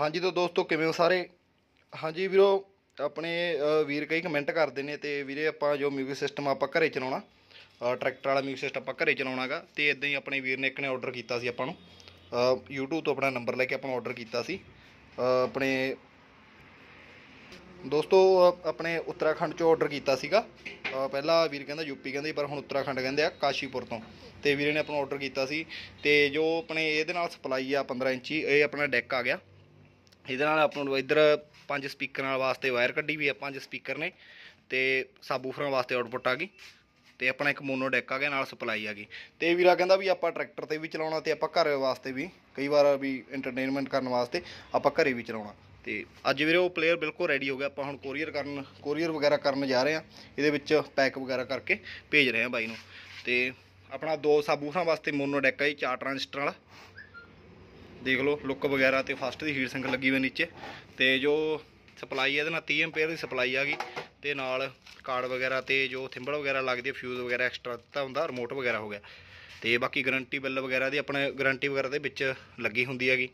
ਹਾਂਜੀ ਤਾਂ ਦੋਸਤੋ ਕਿਵੇਂ ਹੋ ਸਾਰੇ ਹਾਂਜੀ ਵੀਰੋ ਆਪਣੇ ਵੀਰ ਕਈ ਕਮੈਂਟ ਕਰਦੇ ਨੇ ਤੇ ਵੀਰੇ ਆਪਾਂ ਜੋ ਮਿਊਜ਼ਿਕ ਸਿਸਟਮ ਆਪਾਂ ਘਰੇ ਚਲਾਉਣਾ ਟਰੈਕਟਰ ਵਾਲਾ ਮਿਊਜ਼ਿਕ ਸਿਸਟਮ ਆਪਾਂ ਘਰੇ ਚਲਾਉਣਾਗਾ ਤੇ ਇਦਾਂ ਹੀ ਆਪਣੇ ਵੀਰ ਨੇ ਇੱਕ ਨੇ ਆਰਡਰ ਕੀਤਾ ਸੀ ਆਪਾਂ ਨੂੰ YouTube ਤੋਂ ਆਪਣਾ ਨੰਬਰ ਲੈ ਕੇ ਆਪਾਂ ਆਰਡਰ ਕੀਤਾ ਸੀ ਆਪਣੇ ਦੋਸਤੋ ਆਪਣੇ ਉੱਤਰਾਖੰਡ ਚੋਂ ਆਰਡਰ ਕੀਤਾ ਸੀਗਾ ਪਹਿਲਾਂ ਵੀਰ ਕਹਿੰਦਾ ਯੂਪੀ ਕਹਿੰਦਾ ਪਰ ਹੁਣ ਉੱਤਰਾਖੰਡ ਕਹਿੰਦੇ ਆ ਕਾਸ਼ੀਪੁਰ ਤੋਂ ਤੇ ਵੀਰੇ ਨੇ ਆਪਣਾ ਆਰਡਰ ਕੀਤਾ ਸੀ ਤੇ ਜੋ ਆਪਣੇ ਇਹਦੇ ਨਾਲ ਸਪਲਾਈ ਆ 15 ਇੰਚੀ ਇਹ ਆਪਣਾ ਡੈਕ ਆ ਗਿਆ ਇਹਦੇ ਨਾਲ ਆਪਾਂ ਨੂੰ ਇਧਰ ਪੰਜ ਸਪੀਕਰਾਂ ਵਾਸਤੇ ਵਾਇਰ ਕੱਢੀ ਵੀ ਆ ਪੰਜ ਸਪੀਕਰ ਨੇ ਤੇ ਸਾਬੂਫਰਾਂ ਵਾਸਤੇ ਆਉਟਪੁੱਟ ਆ ਗਈ ਤੇ ਆਪਣਾ ਇੱਕ ਮੋਨੋ ਡੈਕ ਆ ਗਿਆ ਨਾਲ ਸਪਲਾਈ ਆ ਗਈ ਤੇ ਵੀਰਾ ਕਹਿੰਦਾ ਵੀ ਆਪਾਂ ਟਰੈਕਟਰ ਤੇ ਵੀ ਚਲਾਉਣਾ ਤੇ ਆਪਾਂ ਘਰ ਵਾਸਤੇ ਵੀ ਕਈ ਵਾਰ ਵੀ ਐਂਟਰਟੇਨਮੈਂਟ ਕਰਨ ਵਾਸਤੇ ਆਪਾਂ ਘਰੇ ਵੀ ਚਲਾਉਣਾ ਤੇ ਅੱਜ ਵੀਰੇ ਉਹ ਪਲੇਅਰ ਬਿਲਕੁਲ ਰੈਡੀ ਹੋ ਗਿਆ ਆਪਾਂ ਹੁਣ ਕੋਰੀਅਰ ਕਰਨ ਕੋਰੀਅਰ ਵਗੈਰਾ ਕਰਨ ਜਾ ਰਹੇ ਆ ਇਹਦੇ ਵਿੱਚ ਪੈਕ ਵਗੈਰਾ ਕਰਕੇ ਭੇਜ ਰਹੇ ਆ ਬਾਈ ਨੂੰ ਤੇ ਆਪਣਾ ਦੋ ਸਾਬੂਫਰਾਂ ਵਾਸਤੇ ਮੋਨੋ ਡੈਕ ਆ ਜੀ ਚਾਰ ਟ੍ਰਾਂਜਿਸਟਰ ਵਾਲਾ ਦੇਖ ਲਓ ਲੁੱਕ ਵਗੈਰਾ ਤੇ ਫਸਟ ਦੀ ਹੀਟ ਸਿੰਕ ਲੱਗੀ ਹੋਈ ਨੀਚੇ ਤੇ ਜੋ ਸਪਲਾਈ ਇਹਦੇ ਨਾਲ 30 ਐਂਪੀਅਰ ਦੀ ਸਪਲਾਈ ਆ ਗਈ ਤੇ ਨਾਲ ਕਾਰਡ ਵਗੈਰਾ ਤੇ ਜੋ ਥਿੰਬਲ ਵਗੈਰਾ ਲੱਗਦੀ ਹੈ ਫਿਊਜ਼ ਵਗੈਰਾ ਐਕਸਟਰਾ ਦਿੱਤਾ ਹੁੰਦਾ ਰਿਮੋਟ ਵਗੈਰਾ ਹੋ ਗਿਆ ਤੇ ਬਾਕੀ ਗਾਰੰਟੀ ਬਿੱਲ ਵਗੈਰਾ ਦੀ ਆਪਣੇ ਗਾਰੰਟੀ ਵਗੈਰਾ ਦੇ ਵਿੱਚ ਲੱਗੀ ਹੁੰਦੀ ਹੈਗੀ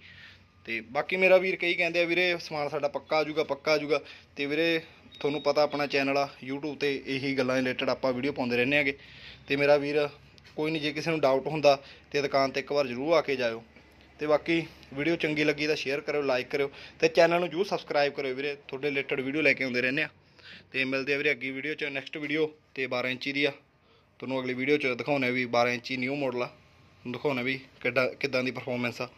ਤੇ ਬਾਕੀ ਮੇਰਾ ਵੀਰ ਕਈ ਕਹਿੰਦੇ ਆ ਵੀਰੇ ਸਮਾਨ ਸਾਡਾ ਪੱਕਾ ਆ ਜਾਊਗਾ ਪੱਕਾ ਆ ਜਾਊਗਾ ਤੇ ਵੀਰੇ ਤੁਹਾਨੂੰ ਪਤਾ ਆਪਣਾ ਚੈਨਲ ਆ YouTube ਤੇ ਇਹੀ ਗੱਲਾਂ ਰਿਲੇਟਡ ਆਪਾਂ ਵੀਡੀਓ ਪਾਉਂਦੇ ਰਹਿੰਦੇ ਆਗੇ ਤੇ ਮੇਰਾ ਵੀਰ ਕੋਈ ਨਹੀਂ ਜੇ ਕਿਸੇ ਨੂੰ ਡਾਊਟ ਹੁੰਦਾ ਤੇ ਦੁਕਾਨ ਤੇ ਇੱਕ ਵਾਰ ਜ਼ਰੂਰ ਆ ਕੇ ਜਾਇਓ ਤੇ ਬਾਕੀ ਵੀਡੀਓ ਚੰਗੀ ਲੱਗੀ ਤਾਂ ਸ਼ੇਅਰ ਕਰਿਓ ਲਾਈਕ ਕਰਿਓ ਤੇ ਚੈਨਲ ਨੂੰ ਜੂ ਸਬਸਕ੍ਰਾਈਬ ਕਰਿਓ ਵੀਰੇ ਤੁਹਾਡੇ ਰਿਲੇਟਡ ਵੀਡੀਓ ਲੈ ਕੇ ਆਉਂਦੇ ਰਹਿੰਦੇ ਆ ਤੇ ਮਿਲਦੇ ਆ ਵੀਰੇ ਅੱਗੇ ਵੀਡੀਓ ਚ ਨੈਕਸਟ ਵੀਡੀਓ ਤੇ 12 ਇੰਚੀ ਦੀ ਆ ਤੁਹਾਨੂੰ ਅਗਲੀ ਵੀਡੀਓ ਚ ਦਿਖਾਉਣਾ ਵੀ 12 ਇੰਚੀ ਨਿਊ ਮਾਡਲ ਆ ਦਿਖਾਉਣਾ ਵੀ ਕਿੱਦਾਂ ਕਿੱਦਾਂ ਦੀ ਪਰਫਾਰਮੈਂਸ ਆ